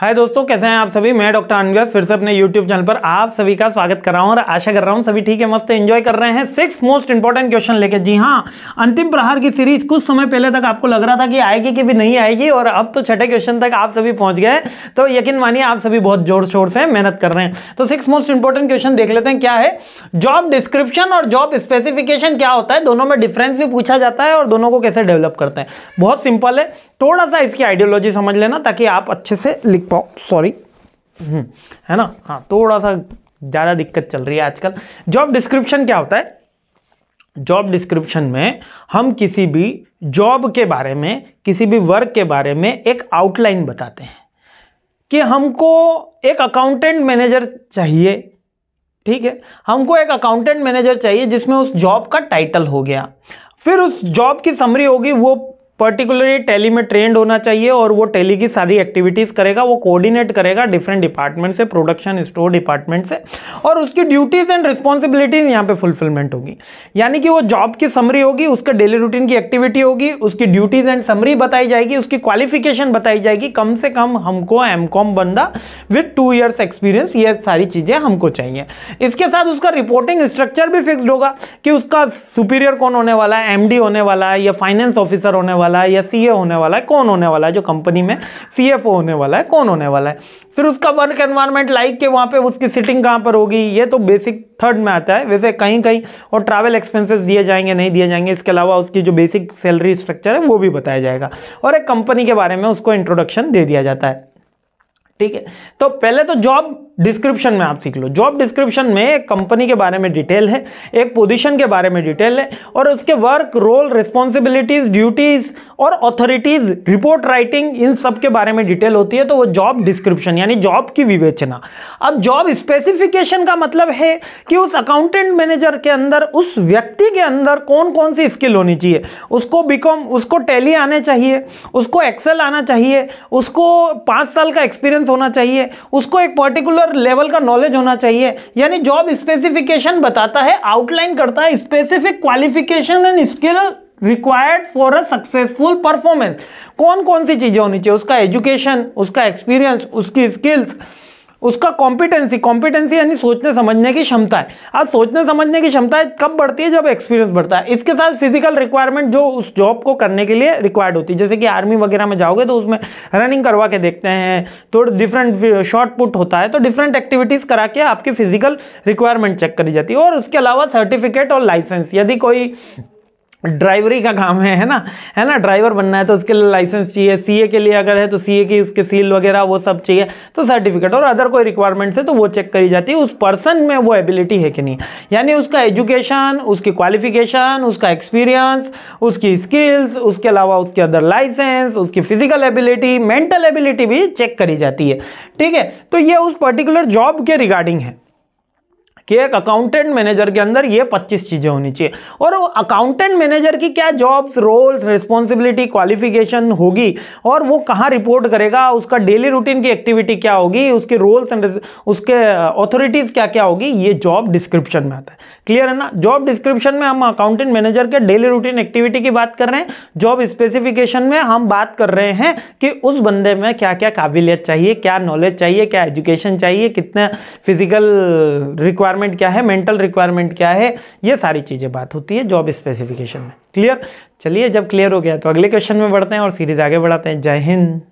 हाय दोस्तों कैसे हैं आप सभी मैं डॉक्टर अनव्यास फिर से अपने यूट्यूब चैनल पर आप सभी का स्वागत कर रहा हूं और आशा कर रहा हूं सभी ठीक है मस्त एंजॉय कर रहे हैं सिक्स मोस्ट इंपॉर्टेंट क्वेश्चन लेके जी हां अंतिम प्रहार की सीरीज कुछ समय पहले तक आपको लग रहा था कि आएगी कि भी नहीं आएगी और अब तो छठे क्वेश्चन तक आप सभी पहुंच गए तो यकीन मानिए आप सभी बहुत जोर शोर से मेहनत कर रहे हैं तो सिक्स मोस्ट इंपॉर्टेंट क्वेश्चन देख लेते हैं क्या है जॉब डिस्क्रिप्शन और जॉब स्पेसिफिकेशन क्या होता है दोनों में डिफरेंस भी पूछा जाता है और दोनों को कैसे डेवलप करते हैं बहुत सिंपल है थोड़ा सा इसकी आइडियोलॉजी समझ लेना ताकि आप अच्छे से लिख सॉरी हम्म, है ना हाँ थोड़ा सा ज़्यादा दिक्कत चल रही है आजकल जॉब डिस्क्रिप्शन क्या होता है जॉब डिस्क्रिप्शन में हम किसी भी जॉब के बारे में किसी भी वर्क के बारे में एक आउटलाइन बताते हैं कि हमको एक अकाउंटेंट मैनेजर चाहिए ठीक है हमको एक अकाउंटेंट मैनेजर चाहिए जिसमें उस जॉब का टाइटल हो गया फिर उस जॉब की समरी होगी वो पर्टिकुलरली टेली में ट्रेंड होना चाहिए और वो टेली की सारी एक्टिविटीज़ करेगा वो कोऑर्डिनेट करेगा डिफरेंट डिपार्टमेंट से प्रोडक्शन स्टोर डिपार्टमेंट से और उसकी ड्यूटीज़ एंड रिस्पॉन्सिबिलिटीज़ यहाँ पे फुलफिलमेंट होगी यानी कि वो जॉब की समरी होगी उसका डेली रूटीन की एक्टिविटी होगी उसकी ड्यूटीज़ एंड समरी बताई जाएगी उसकी क्वालिफिकेशन बताई जाएगी कम से कम हमको एम कॉम बंदा विथ टू ईयर्स एक्सपीरियंस ये सारी चीज़ें हमको चाहिए इसके साथ उसका रिपोर्टिंग स्ट्रक्चर भी फिक्सड होगा कि उसका सुपीरियर कौन होने वाला है एम होने वाला है या फाइनेंस ऑफिसर होने वाला वाला है या सी होने वाला है कौन होने वाला है जो कंपनी में सी होने वाला है कौन होने वाला है फिर उसका वर्क एनवायरमेंट लाइक के वहाँ पर उसकी सिटिंग कहाँ पर होगी ये तो बेसिक थर्ड में आता है वैसे कहीं कहीं और ट्रैवल एक्सपेंसेस दिए जाएंगे नहीं दिए जाएंगे इसके अलावा उसकी जो बेसिक सैलरी स्ट्रक्चर है वो भी बताया जाएगा और एक कंपनी के बारे में उसको इंट्रोडक्शन दे दिया जाता है ठीक है तो पहले तो जॉब डिस्क्रिप्शन में आप सीख लो जॉब डिस्क्रिप्शन में एक कंपनी के बारे में डिटेल है एक पोजीशन के बारे में डिटेल है और उसके वर्क रोल रिस्पॉन्सिबिलिटीज ड्यूटीज और अथॉरिटीज रिपोर्ट राइटिंग इन सब के बारे में डिटेल होती है तो वो जॉब डिस्क्रिप्शन यानी जॉब की विवेचना अब जॉब स्पेसिफिकेशन का मतलब है कि उस अकाउंटेंट मैनेजर के अंदर उस व्यक्ति के अंदर कौन कौन सी स्किल होनी चाहिए उसको बिकॉम उसको टैली आने चाहिए उसको एक्सेल आना चाहिए उसको पाँच साल का एक्सपीरियंस होना चाहिए उसको एक पर्टिकुलर पर्टिकुलर लेवल का नॉलेज होना चाहिए यानी जॉब स्पेसिफिकेशन बताता है आउटलाइन करता है specific qualification and skill required for a successful performance कौन कौन सी चीज़ें होनी चाहिए उसका एजुकेशन उसका एक्सपीरियंस उसकी स्किल्स उसका कॉम्पिटेंसी कॉम्पिटेंसी यानी सोचने समझने की क्षमता है आज सोचने समझने की क्षमता कब बढ़ती है जब एक्सपीरियंस बढ़ता है इसके साथ फिजिकल रिक्वायरमेंट जो उस जॉब को करने के लिए रिक्वायर्ड होती है जैसे कि आर्मी वगैरह में जाओगे तो उसमें रनिंग करवा के देखते हैं थोड़ा डिफरेंट शॉर्ट पुट होता है तो डिफरेंट एक्टिविटीज़ करा के आपकी फिजिकल रिक्वायरमेंट चेक करी जाती है और उसके अलावा सर्टिफिकेट और लाइसेंस यदि कोई ड्राइवरी का काम है है ना है ना ड्राइवर बनना है तो उसके लिए लाइसेंस चाहिए सीए के लिए अगर है तो सीए की उसके सील वगैरह वो सब चाहिए तो सर्टिफिकेट और अदर कोई रिक्वायरमेंट्स है तो वो चेक करी जाती है उस पर्सन में वो एबिलिटी है कि नहीं यानी उसका एजुकेशन उसकी क्वालिफिकेशन उसका एक्सपीरियंस उसकी स्किल्स उसके अलावा उसके अदर लाइसेंस उसकी फिजिकल एबिलिटी मेंटल एबिलिटी भी चेक करी जाती है ठीक है तो ये उस पर्टिकुलर जॉब के रिगार्डिंग है कि एक अकाउंटेंट मैनेजर के अंदर ये 25 चीज़ें होनी चाहिए और अकाउंटेंट मैनेजर की क्या जॉब्स रोल्स रिस्पॉन्सिबिलिटी क्वालिफिकेशन होगी और वो कहाँ रिपोर्ट करेगा उसका डेली रूटीन की एक्टिविटी क्या होगी उसके रोल्स एंड उसके ऑथोरिटीज़ क्या क्या होगी ये जॉब डिस्क्रिप्शन में आता है क्लियर है ना जॉब डिस्क्रिप्शन में हम अकाउंटेंट मैनेजर के डेली रूटीन एक्टिविटी की बात कर रहे हैं जॉब स्पेसिफिकेशन में हम बात कर रहे हैं कि उस बंदे में क्या क्या काबिलियत चाहिए क्या नॉलेज चाहिए क्या एजुकेशन चाहिए कितने फिजिकल रिक्वायरमेंट रिक्वायरमेंट क्या है मेंटल रिक्वायरमेंट क्या है ये सारी चीज़ें बात होती है जॉब स्पेसिफिकेशन में क्लियर चलिए जब क्लियर हो गया तो अगले क्वेश्चन में बढ़ते हैं और सीरीज़ आगे बढ़ाते हैं जय हिंद